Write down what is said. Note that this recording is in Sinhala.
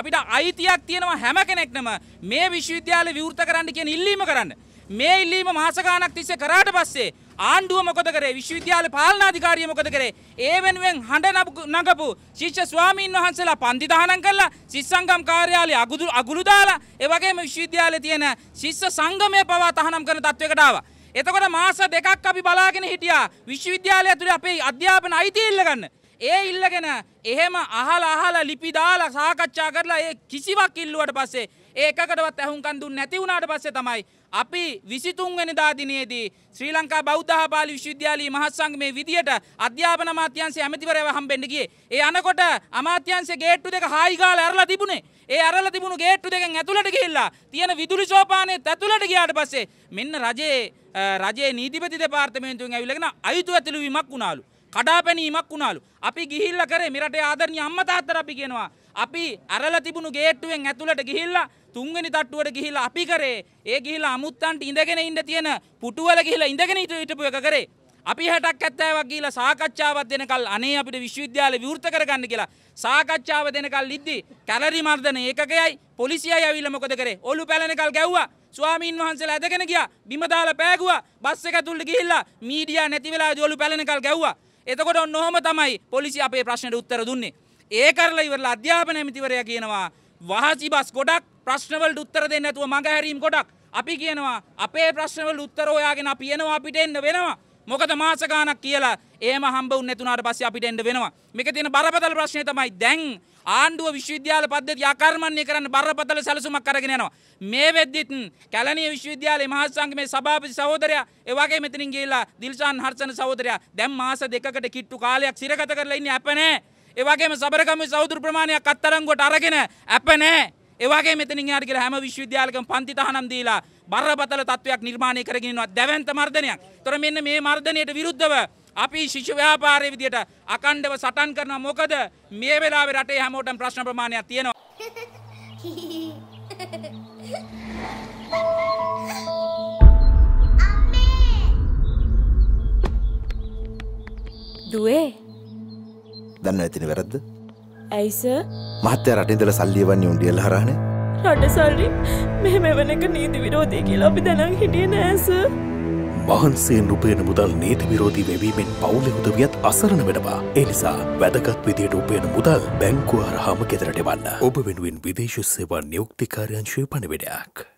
අපිට අයිතියක් තියෙනවා හැම කෙනෙක්නම මේ විශ්වවිද්‍යාලය විවෘත කරන්න කියන ඉල්ලීම කරන්න. මේ ඉල්ලීම මාස ගාණක් තිස්සේ කරාට පස්සේ ආණ්ඩුව මොකද කරේ විශ්වවිද්‍යාල පාලනාධිකාරිය මොකද කරේ ඒ වෙනුවෙන් හඬ නගපු ශිෂ්‍ය ස්වාමීන් වහන්සේලා පන්ති දහනම් කළා සිස්සංගම් කාර්යාලය අගුදු අගුළු දාලා ඒ වගේම විශ්වවිද්‍යාලයේ තියෙන ශිෂ්‍ය සංගමය පවා තහනම් කරන තත්වයකට ආවා. එතකොට මාස දෙකක් අපි බලාගෙන හිටියා විශ්වවිද්‍යාලය ඇතුළේ අපේ අධ්‍යාපන අයිතිය ඉල්ලගන්න. ඒ ඉල්ලගෙන එහෙම අහල අහල ලිපි දාලා සාකච්ඡා කරලා ඒ කිසිවක් ඉල්ලුවට පස්සේ ඒකකටවත් ඇහුම්කන් දුන්නේ නැති වුණාට පස්සේ තමයි අපි 23 වෙනිදා දිනේදී ශ්‍රී ලංකා බෞද්ධ ආබාලි විශ්වවිද්‍යාලයේ මහත්සංගමේ විදියට අධ්‍යාපන අමාත්‍යාංශයේ ඇමතිවරයව හම්බෙන්න ගියේ. ඒ අනකොට අමාත්‍යාංශයේ ගේට්ටු දෙක හායි ගාලා ඇරලා තිබුණේ. ඒ ඇරලා තිබුණු ගේට්ටු දෙකෙන් ඇතුළට ගිහිල්ලා තියෙන විදුලි සෝපානයේත් ඇතුළට ගියාට පස්සේ මෙන්න රජයේ රජයේ නීතිපති දෙපාර්තමේන්තුවෙන් ඇවිල්ලාගෙන අයුතු ඇතුළු වීමක් වුණාලු. කඩාපැනීමක් වුණාලු. අපි ගිහිල්ලා කරේ මේ රටේ ආදරණීය අම්මා තාත්තලා අපි කියනවා. අපි අරලා තිබුණු ගේට්ටුවෙන් ඇතුළට ගිහිල්ලා තුන්වෙනි තට්ටුවට ගිහිල්ලා අපි කරේ ඒ ගිහිල්ලා අමුත්තන්ට ඉඳගෙන ඉන්න තියෙන පුටුවල ගිහිල්ලා ඉඳගෙන හිටපු එක කරේ. අපි හැටක් ඇත්තාවක් ගිහිල්ලා සාකච්ඡාවක් දෙනකල් අනේ අපිට විශ්වවිද්‍යාලේ විවෘත කරගන්න කියලා සාකච්ඡාව දෙනකල් ඉද්දි කැලරි මර්ධන ඒකකයයි පොලිසියයි ඇවිල්ලා මොකද කරේ? ඔලු පැලනකල් ගැව්වා. ස්වාමීන් වහන්සේලා ඇදගෙන ගියා. බිම දාලා පෑගුවා. බස් එක ඇතුළට ගිහිල්ලා මීඩියා නැති වෙලාවේදී ඔලු පැලනකල් ගැව්වා. එතකොට ඔන්න ඔහොම තමයි පොලිසිය අපේ ප්‍රශ්නට උත්තර දුන්නේ. ඒ කරලා ඉවරලා අධ්‍යාපන ඇමතිවරයා කියනවා වහසි බස් ගොඩක් ප්‍රශ්නවලට උත්තර දෙන්න නැතුව මඟහැරීම් ගොඩක්. අපි කියනවා අපේ ප්‍රශ්නවලට උත්තර හොයාගෙන අපි එනවා අපිට එන්න වෙනවා. මොකද මාසගානක් කියලා ඒම හම්බ උන්නතුනාට පස්සේ අපිට එන්න වෙනවා. මේක තියෙන බරපතල ප්‍රශ්නේ තමයි දැන් ආණ්ඩුව විශ්වවිද්‍යාල පද්ධතිය ආකර්මණය කරන්න බරපතල සැලසුමක් අරගෙන යනවා. මේ වෙද්දිත් කැලණිය විශ්වවිද්‍යාලයේ මහා සංගමේ සභාපති සහෝදරයා ඒ වගේ මෙතනින් ගිහිල්ලා දිල්ෂාන් හර්ෂන සහෝදරයා දැන් මාස දෙකකට කිට්ටු කාලයක් සිරගත කරලා ඉන්නේ අප නැහැ. ඒ වගේම සබරගමේ සහෝදර ප්‍රමාණයක් අත්තරංගුවට අරගෙන අප නැහැ. ඒවාගේ මෙතනින් යාට කියලා හැම විශ්වවිද්‍යාලකම පන්ති තහනම් දීලා බරපතල තත්ත්වයක් නිර්මාණය කරගෙන ඉනවා දැවැන්ත මර්ධනයක්. ඒතර මෙන්න මේ මර්ධනයට විරුද්ධව අපි ශිෂ්‍ය ව්‍යාපාරයේ විදියට අකණ්ඩව සටන් කරනවා. මොකද මේ වෙලාවේ රටේ හැමෝටම ප්‍රශ්න ප්‍රමාණයක් තියෙනවා. දුවේ දන්න ඇතින වැරද්ද ඇයිස මහත්තය රටින්දල සල්ලියවන්නේ උන්ඩියල් හරහනේ රට සල්ලි මෙහෙම එවනක නීති විරෝධය කියලා අපි දැනන් හිටිය නෑස. වහන්සේ රුපයන මුදල් නීති විරෝධී වෙවීමෙන් පවුලෙ උදවියත් අසරණ වෙනවා. එනිසා වැදගත් විදියට උපයන මුදල් බැංකුව අරහාම ගෙදරට වන්න. ඔබ වෙනුවෙන් විදේශ සේවා නියුක්තිකාරයංශය පණවිඩයක්.